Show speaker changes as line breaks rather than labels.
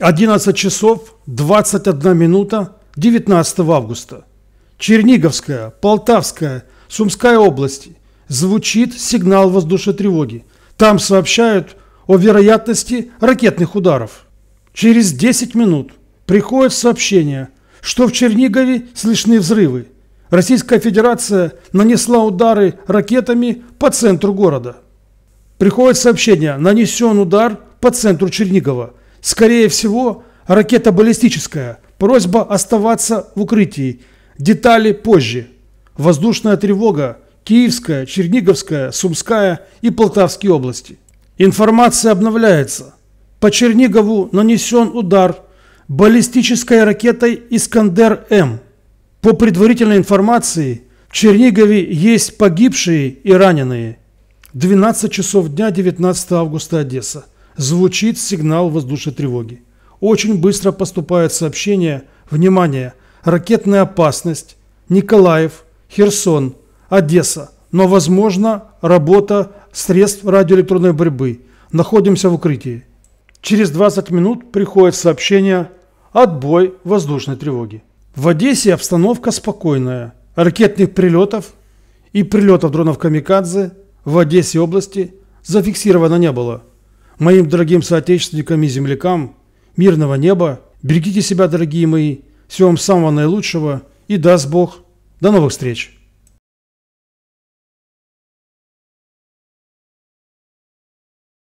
11 часов 21 минута 19 августа. Черниговская, Полтавская, Сумская области. Звучит сигнал воздушной тревоги. Там сообщают о вероятности ракетных ударов. Через 10 минут приходит сообщение, что в Чернигове слышны взрывы. Российская Федерация нанесла удары ракетами по центру города. Приходит сообщение, нанесен удар по центру Чернигова – Скорее всего, ракета баллистическая. Просьба оставаться в укрытии. Детали позже. Воздушная тревога. Киевская, Черниговская, Сумская и Полтавские области. Информация обновляется. По Чернигову нанесен удар баллистической ракетой «Искандер-М». По предварительной информации, в Чернигове есть погибшие и раненые. 12 часов дня 19 августа Одесса звучит сигнал воздушной тревоги. Очень быстро поступает сообщение «Внимание! Ракетная опасность! Николаев, Херсон, Одесса, но, возможно, работа средств радиоэлектронной борьбы. Находимся в укрытии». Через 20 минут приходит сообщение «Отбой воздушной тревоги». В Одессе обстановка спокойная. Ракетных прилетов и прилетов дронов «Камикадзе» в Одессе области зафиксировано не было – моим дорогим соотечественникам и землякам мирного неба. Берегите себя, дорогие мои. Всего вам самого наилучшего. И даст Бог. До новых встреч.